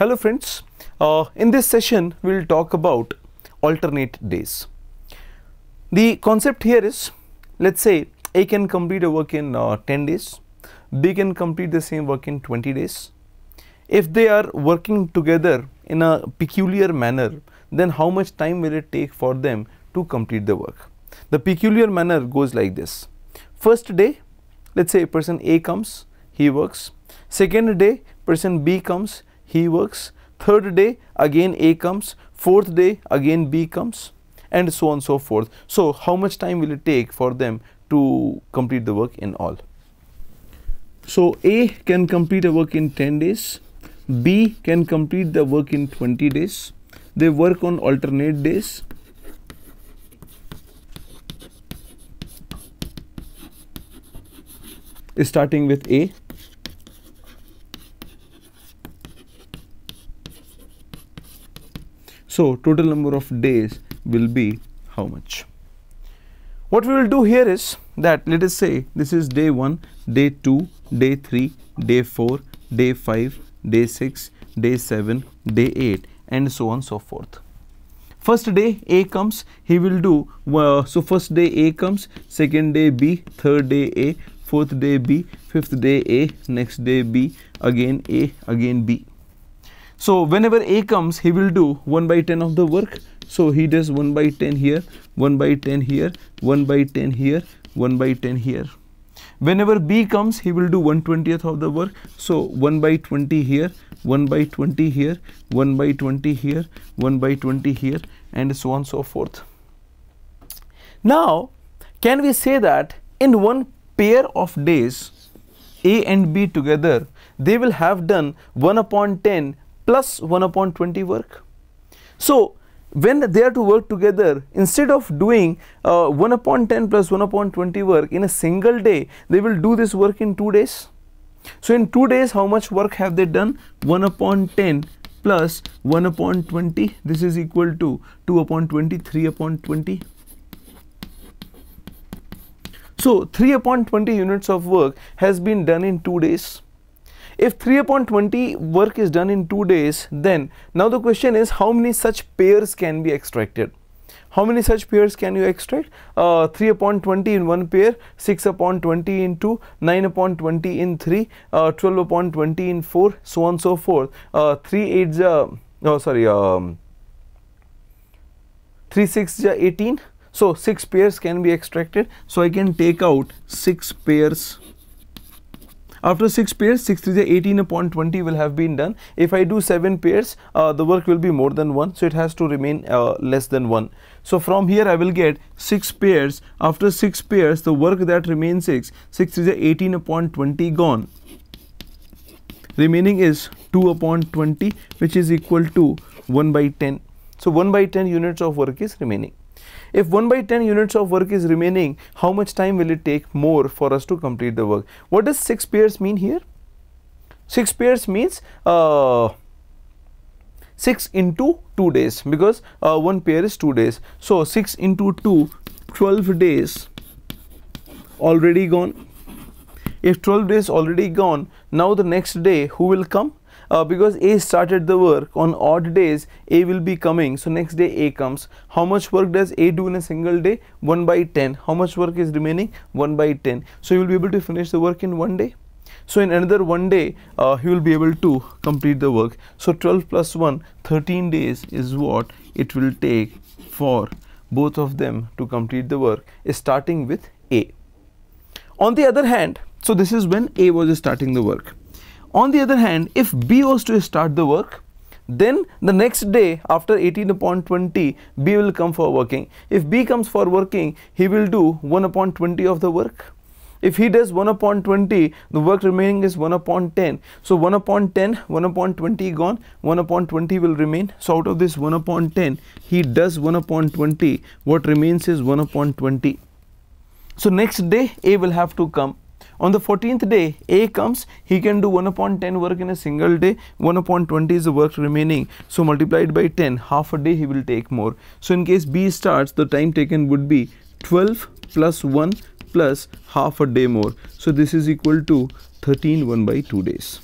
Hello friends, uh, in this session we will talk about alternate days. The concept here is let's say A can complete a work in uh, 10 days, B can complete the same work in 20 days. If they are working together in a peculiar manner, then how much time will it take for them to complete the work? The peculiar manner goes like this. First day, let's say person A comes, he works. Second day, person B comes, he works. Third day, again A comes. Fourth day, again B comes and so on and so forth. So, how much time will it take for them to complete the work in all? So, A can complete a work in 10 days, B can complete the work in 20 days. They work on alternate days. starting with A So total number of days will be how much? What we will do here is that let us say this is day 1, day 2, day 3, day 4, day 5, day 6, day 7, day 8 and so on so forth. First day A comes, he will do, uh, so first day A comes, second day B, third day A, fourth day B, fifth day A, next day B, again A, again B. So whenever A comes, he will do 1 by 10 of the work. So he does 1 by 10 here, 1 by 10 here, 1 by 10 here, 1 by 10 here. Whenever B comes, he will do 1 20th of the work. So 1 by 20 here, 1 by 20 here, 1 by 20 here, 1 by 20 here and so on so forth. Now, can we say that in one pair of days, A and B together, they will have done 1 upon 10 plus 1 upon 20 work. So when they are to work together instead of doing uh, 1 upon 10 plus 1 upon 20 work in a single day they will do this work in 2 days. So in 2 days how much work have they done 1 upon 10 plus 1 upon 20 this is equal to 2 upon 20 3 upon 20. So 3 upon 20 units of work has been done in 2 days. If 3 upon 20 work is done in 2 days, then now the question is how many such pairs can be extracted? How many such pairs can you extract? Uh, 3 upon 20 in one pair, 6 upon 20 in 2, 9 upon 20 in 3, uh, 12 upon 20 in 4, so on so forth. Uh, 3 8s, uh, no sorry, um, 3 6 18. So, 6 pairs can be extracted. So, I can take out 6 pairs after 6 pairs, 6 3 18 upon 20 will have been done. If I do 7 pairs, uh, the work will be more than 1. So it has to remain uh, less than 1. So from here I will get 6 pairs. After 6 pairs, the work that remains 6. 6 3 18 upon 20 gone. Remaining is 2 upon 20 which is equal to 1 by 10. So 1 by 10 units of work is remaining. If 1 by 10 units of work is remaining, how much time will it take more for us to complete the work? What does 6 pairs mean here? 6 pairs means uh, 6 into 2 days because uh, 1 pair is 2 days. So, 6 into 2, 12 days already gone. If 12 days already gone, now the next day who will come? uh, because A started the work on odd days A will be coming so next day A comes how much work does A do in a single day 1 by 10 how much work is remaining 1 by 10 so you will be able to finish the work in one day so in another one day uh, he will be able to complete the work so 12 plus 1 13 days is what it will take for both of them to complete the work starting with A on the other hand so this is when A was starting the work on the other hand, if B was to start the work, then the next day after 18 upon 20 B will come for working. If B comes for working, he will do 1 upon 20 of the work. If he does 1 upon 20, the work remaining is 1 upon 10. So 1 upon 10, 1 upon 20 gone, 1 upon 20 will remain. So out of this 1 upon 10, he does 1 upon 20. What remains is 1 upon 20. So next day A will have to come on the 14th day, A comes, he can do 1 upon 10 work in a single day, 1 upon 20 is the work remaining. So multiplied by 10, half a day he will take more. So in case B starts, the time taken would be 12 plus 1 plus half a day more. So this is equal to 13 1 by 2 days.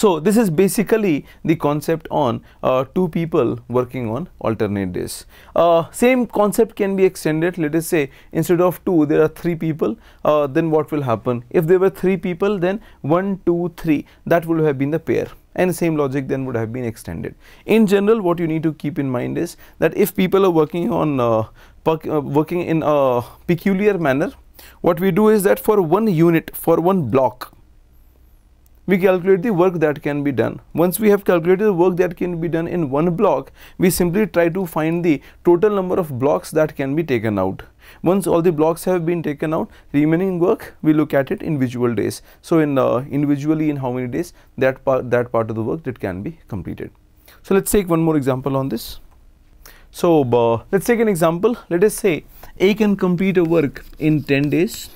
So this is basically the concept on uh, two people working on alternate days. Uh, same concept can be extended. Let us say instead of two, there are three people. Uh, then what will happen? If there were three people, then one, two, three. That would have been the pair and same logic then would have been extended. In general, what you need to keep in mind is that if people are working on uh, uh, working in a peculiar manner, what we do is that for one unit, for one block, we calculate the work that can be done. Once we have calculated the work that can be done in one block, we simply try to find the total number of blocks that can be taken out. Once all the blocks have been taken out, remaining work we look at it in visual days. So, in uh, individually in how many days that part that part of the work that can be completed. So, let us take one more example on this. So, uh, let us take an example. Let us say A can complete a work in 10 days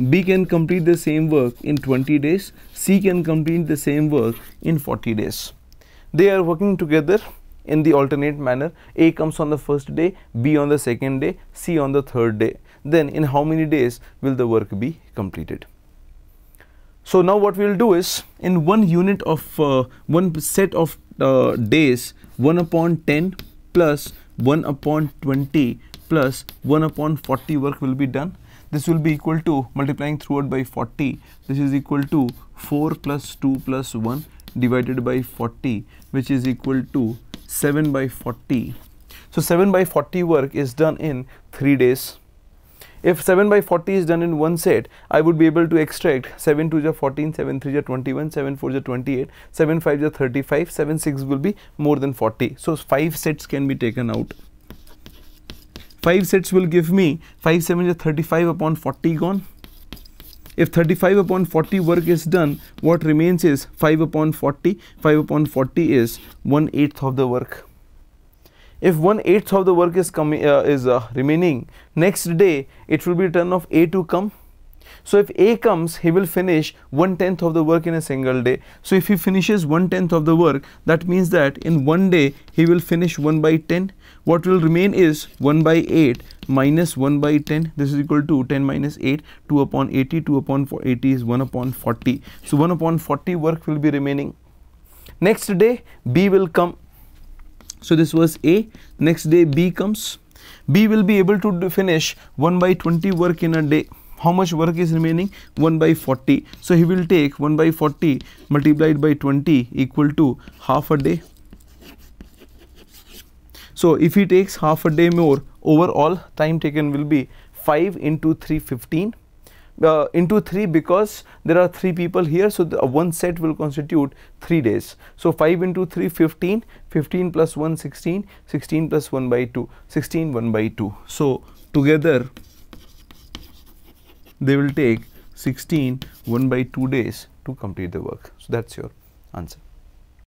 B can complete the same work in 20 days, C can complete the same work in 40 days. They are working together in the alternate manner. A comes on the first day, B on the second day, C on the third day. Then in how many days will the work be completed? So now what we will do is in one unit of uh, one set of uh, days 1 upon 10 plus 1 upon 20 plus 1 upon 40 work will be done this will be equal to multiplying throughout by 40 this is equal to 4 plus 2 plus 1 divided by 40 which is equal to 7 by 40 so 7 by 40 work is done in 3 days if 7 by 40 is done in one set I would be able to extract 7 2 ja 14 7 3 ja 21 7 4 ja 28 7 5 ja 35 7 6 will be more than 40 so 5 sets can be taken out 5 sets will give me 5 7 is 35 upon 40 gone. If 35 upon 40 work is done, what remains is 5 upon 40. 5 upon 40 is 1 eighth of the work. If 1 eighth of the work is, coming uh, is uh, remaining, next day it will be turn of A to come so if A comes, he will finish one tenth of the work in a single day. So if he finishes one tenth of the work, that means that in one day he will finish 1 by 10. What will remain is 1 by 8 minus 1 by 10 this is equal to 10 minus 8 2 upon 80 2 upon 80 is 1 upon 40 so 1 upon 40 work will be remaining next day b will come so this was a next day b comes b will be able to finish 1 by 20 work in a day how much work is remaining 1 by 40 so he will take 1 by 40 multiplied by 20 equal to half a day so if he takes half a day more overall time taken will be 5 into 315 uh, into 3 because there are 3 people here. So, the, uh, one set will constitute 3 days. So, 5 into 3 15, 15 plus 1 16, 16 plus 1 by 2, 16 1 by 2. So, together they will take 16 1 by 2 days to complete the work. So, that is your answer.